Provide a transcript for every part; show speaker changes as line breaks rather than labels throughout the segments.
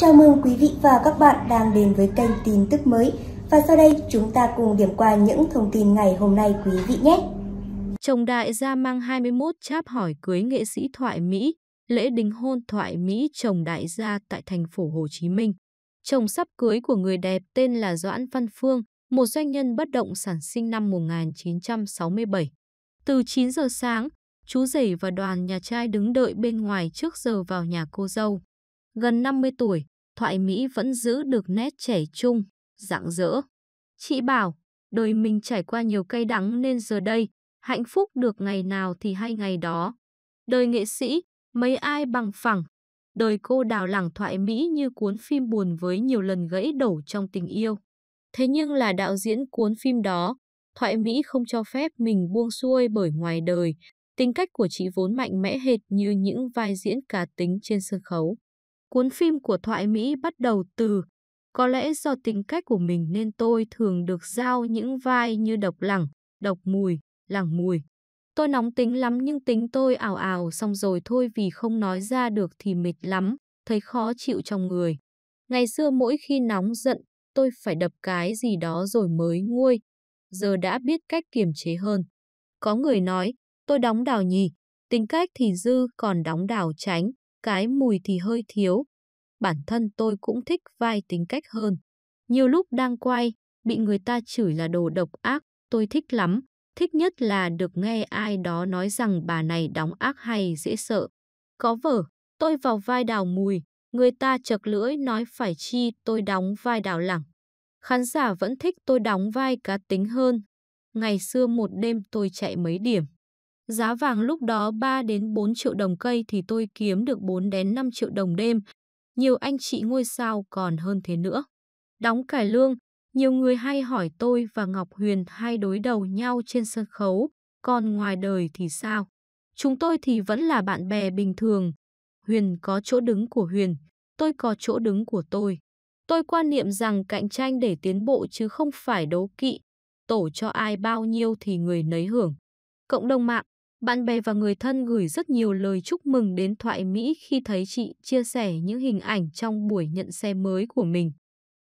Chào mừng quý vị và các bạn đang đến với kênh tin tức mới. Và sau đây chúng ta cùng điểm qua những thông tin ngày hôm nay quý vị nhé. Chồng đại gia mang 21 cháp hỏi cưới nghệ sĩ thoại Mỹ, lễ đính hôn thoại Mỹ chồng đại gia tại thành phố Hồ Chí Minh. Chồng sắp cưới của người đẹp tên là Doãn Văn Phương, một doanh nhân bất động sản sinh năm 1967. Từ 9 giờ sáng, chú rể và đoàn nhà trai đứng đợi bên ngoài trước giờ vào nhà cô dâu gần 50 tuổi, Thoại Mỹ vẫn giữ được nét trẻ trung, rạng rỡ. Chị bảo, đời mình trải qua nhiều cay đắng nên giờ đây, hạnh phúc được ngày nào thì hay ngày đó. Đời nghệ sĩ, mấy ai bằng phẳng. Đời cô đào lẳng thoại Mỹ như cuốn phim buồn với nhiều lần gãy đổ trong tình yêu. Thế nhưng là đạo diễn cuốn phim đó, thoại Mỹ không cho phép mình buông xuôi bởi ngoài đời, tính cách của chị vốn mạnh mẽ hệt như những vai diễn cá tính trên sân khấu. Cuốn phim của Thoại Mỹ bắt đầu từ Có lẽ do tính cách của mình nên tôi thường được giao những vai như độc lẳng, độc mùi, lẳng mùi. Tôi nóng tính lắm nhưng tính tôi ảo ảo xong rồi thôi vì không nói ra được thì mệt lắm, thấy khó chịu trong người. Ngày xưa mỗi khi nóng giận, tôi phải đập cái gì đó rồi mới nguôi. Giờ đã biết cách kiềm chế hơn. Có người nói, tôi đóng đào nhì, tính cách thì dư còn đóng đào tránh cái mùi thì hơi thiếu. Bản thân tôi cũng thích vai tính cách hơn. Nhiều lúc đang quay, bị người ta chửi là đồ độc ác, tôi thích lắm. Thích nhất là được nghe ai đó nói rằng bà này đóng ác hay dễ sợ. Có vở, tôi vào vai đào mùi, người ta chật lưỡi nói phải chi tôi đóng vai đào lẳng. Khán giả vẫn thích tôi đóng vai cá tính hơn. Ngày xưa một đêm tôi chạy mấy điểm. Giá vàng lúc đó 3 đến 4 triệu đồng cây thì tôi kiếm được 4 đến 5 triệu đồng đêm. Nhiều anh chị ngôi sao còn hơn thế nữa. Đóng cải lương, nhiều người hay hỏi tôi và Ngọc Huyền hay đối đầu nhau trên sân khấu, còn ngoài đời thì sao? Chúng tôi thì vẫn là bạn bè bình thường. Huyền có chỗ đứng của Huyền, tôi có chỗ đứng của tôi. Tôi quan niệm rằng cạnh tranh để tiến bộ chứ không phải đấu kỵ. Tổ cho ai bao nhiêu thì người nấy hưởng. Cộng đồng mạng bạn bè và người thân gửi rất nhiều lời chúc mừng đến Thoại Mỹ khi thấy chị chia sẻ những hình ảnh trong buổi nhận xe mới của mình.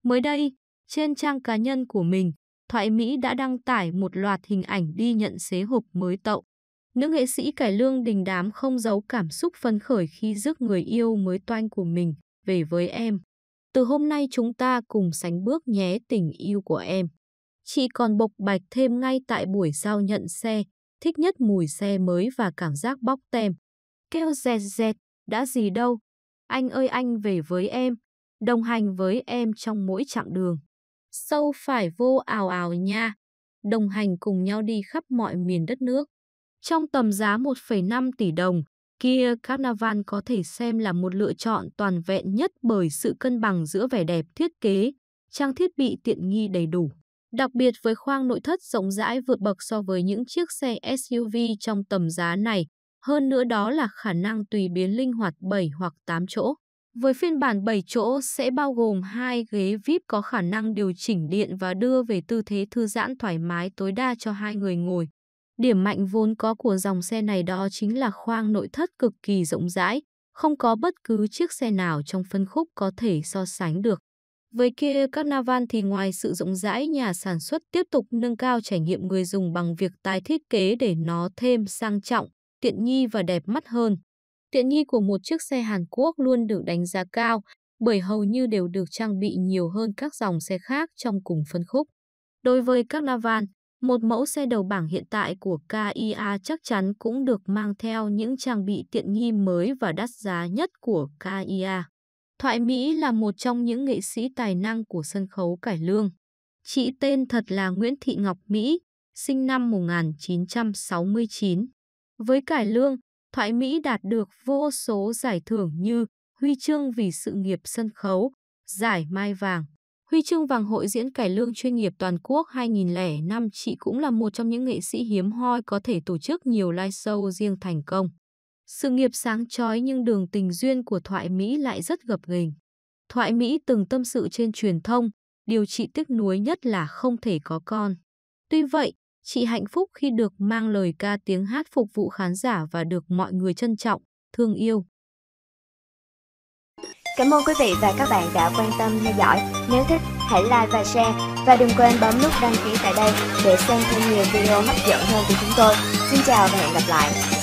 Mới đây, trên trang cá nhân của mình, Thoại Mỹ đã đăng tải một loạt hình ảnh đi nhận xế hộp mới tậu. Nữ nghệ sĩ cải lương đình đám không giấu cảm xúc phấn khởi khi rước người yêu mới toanh của mình về với em. Từ hôm nay chúng ta cùng sánh bước nhé tình yêu của em. Chị còn bộc bạch thêm ngay tại buổi giao nhận xe thích nhất mùi xe mới và cảm giác bóc tem. Kêu dẹt dẹt, đã gì đâu. Anh ơi anh về với em, đồng hành với em trong mỗi chặng đường. Sâu phải vô ào ào nha, đồng hành cùng nhau đi khắp mọi miền đất nước. Trong tầm giá 1,5 tỷ đồng, Kia Carnival có thể xem là một lựa chọn toàn vẹn nhất bởi sự cân bằng giữa vẻ đẹp thiết kế, trang thiết bị tiện nghi đầy đủ. Đặc biệt với khoang nội thất rộng rãi vượt bậc so với những chiếc xe SUV trong tầm giá này, hơn nữa đó là khả năng tùy biến linh hoạt 7 hoặc 8 chỗ. Với phiên bản 7 chỗ sẽ bao gồm hai ghế VIP có khả năng điều chỉnh điện và đưa về tư thế thư giãn thoải mái tối đa cho hai người ngồi. Điểm mạnh vốn có của dòng xe này đó chính là khoang nội thất cực kỳ rộng rãi, không có bất cứ chiếc xe nào trong phân khúc có thể so sánh được. Với Kia Carnival thì ngoài sự rộng rãi nhà sản xuất tiếp tục nâng cao trải nghiệm người dùng bằng việc tái thiết kế để nó thêm sang trọng, tiện nghi và đẹp mắt hơn. Tiện nghi của một chiếc xe Hàn Quốc luôn được đánh giá cao bởi hầu như đều được trang bị nhiều hơn các dòng xe khác trong cùng phân khúc. Đối với Carnival, một mẫu xe đầu bảng hiện tại của KIA chắc chắn cũng được mang theo những trang bị tiện nghi mới và đắt giá nhất của KIA. Thoại Mỹ là một trong những nghệ sĩ tài năng của sân khấu cải lương. Chị tên thật là Nguyễn Thị Ngọc Mỹ, sinh năm 1969. Với cải lương, Thoại Mỹ đạt được vô số giải thưởng như Huy chương vì sự nghiệp sân khấu, giải Mai Vàng, Huy chương vàng hội diễn cải lương chuyên nghiệp toàn quốc 2005 chị cũng là một trong những nghệ sĩ hiếm hoi có thể tổ chức nhiều live show riêng thành công. Sự nghiệp sáng chói nhưng đường tình duyên của Thoại Mỹ lại rất gập ghềnh. Thoại Mỹ từng tâm sự trên truyền thông, điều chị tiếc nuối nhất là không thể có con. Tuy vậy, chị hạnh phúc khi được mang lời ca tiếng hát phục vụ khán giả và được mọi người trân trọng, thương yêu. Cảm ơn quý vị và các bạn đã quan tâm theo dõi. Nếu thích, hãy like và share. Và đừng quên bấm nút đăng ký tại đây để xem thêm nhiều video hấp dẫn hơn của chúng tôi. Xin chào và hẹn gặp lại.